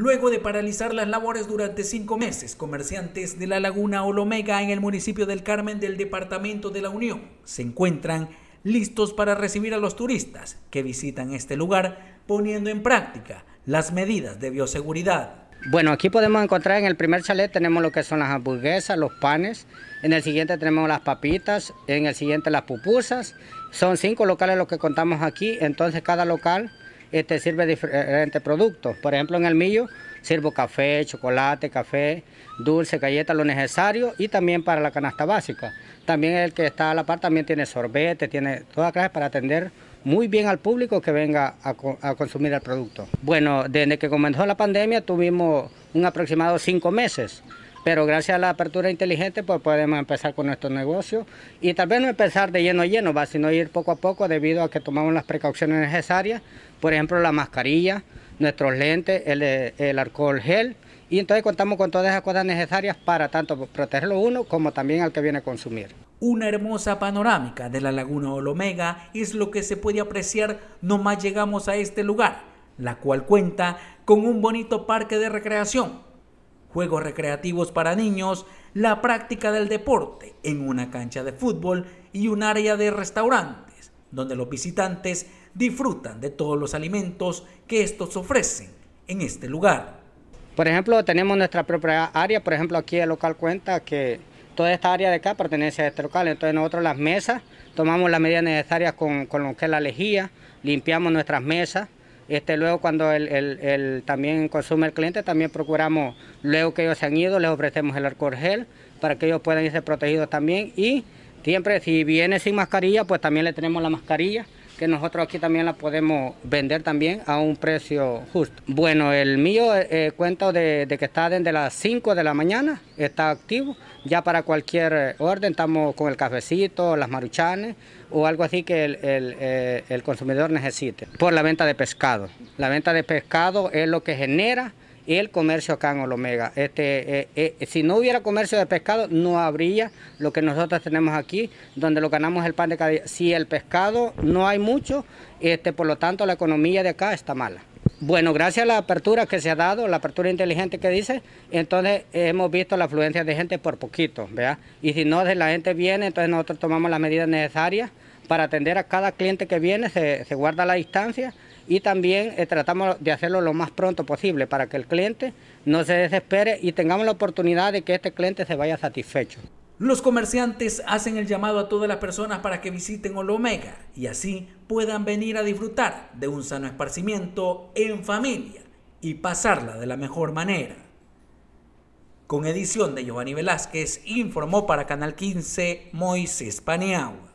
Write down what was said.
Luego de paralizar las labores durante cinco meses, comerciantes de la Laguna Olomega en el municipio del Carmen del Departamento de la Unión se encuentran listos para recibir a los turistas que visitan este lugar, poniendo en práctica las medidas de bioseguridad. Bueno, aquí podemos encontrar en el primer chalet tenemos lo que son las hamburguesas, los panes, en el siguiente tenemos las papitas, en el siguiente las pupusas. Son cinco locales los que contamos aquí, entonces cada local este, sirve diferentes productos. Por ejemplo, en el millo... sirvo café, chocolate, café, dulce, galletas... lo necesario y también para la canasta básica. También el que está a la par también tiene sorbete, tiene las clases para atender muy bien al público que venga a, a, consumir el producto. Bueno, desde que comenzó la pandemia tuvimos un aproximado cinco meses pero gracias a la apertura inteligente, pues podemos empezar con nuestro negocio y tal vez no empezar de lleno a lleno, va, sino ir poco a poco debido a que tomamos las precauciones necesarias, por ejemplo, la mascarilla, nuestros lentes, el, alcohol gel. Y entonces contamos con todas esas cosas necesarias para tanto protegerlo uno como también al que viene a consumir. Una hermosa panorámica de la laguna Olomega es lo que se puede apreciar nomás llegamos a este lugar, la cual cuenta con un bonito parque de recreación juegos recreativos para niños, la práctica del deporte en una cancha de fútbol y un área de restaurantes, donde los visitantes disfrutan de todos los alimentos que estos ofrecen en este lugar. Por ejemplo, tenemos nuestra propia área, por ejemplo, aquí el local cuenta que toda esta área de acá pertenece a este local, entonces nosotros las mesas tomamos las medidas necesarias con, con lo que es la lejía, limpiamos nuestras mesas, este, luego cuando el, también consume el cliente, también procuramos, luego que ellos se han ido, les ofrecemos el alcohol gel para que ellos puedan irse protegidos también. Y siempre si viene sin mascarilla, pues también le tenemos la mascarilla que nosotros aquí también la podemos vender también a un precio justo. Bueno, el mío eh, eh cuenta de, que está desde las 5 de la mañana, está activo. Ya para cualquier eh, orden estamos con el cafecito, las maruchanes o algo así que el, eh, el consumidor necesite. Por la venta de pescado. La venta de pescado es lo que genera el comercio acá en Olomega. Este, eh, eh, si no hubiera comercio de pescado, no habría lo que nosotros tenemos aquí, donde lo ganamos el pan de cada día. Si el pescado no hay mucho, este, por lo tanto la economía de acá está mala. Bueno, gracias a la apertura que se ha dado, la apertura inteligente que dice, entonces hemos visto la afluencia de gente por poquito, ¿vea? Y si no, la gente viene, entonces nosotros tomamos las medidas necesarias para atender a cada cliente que viene, se guarda la distancia y también eh, tratamos de hacerlo lo más pronto posible para que el cliente no se desespere y tengamos la oportunidad de que este cliente se vaya satisfecho. Los comerciantes hacen el llamado a todas las personas para que visiten Olomega y así puedan venir a disfrutar de un sano esparcimiento en familia y pasarla de la mejor manera. Con edición de Giovanni Velázquez, informó para Canal 15 Moisés Paniagua.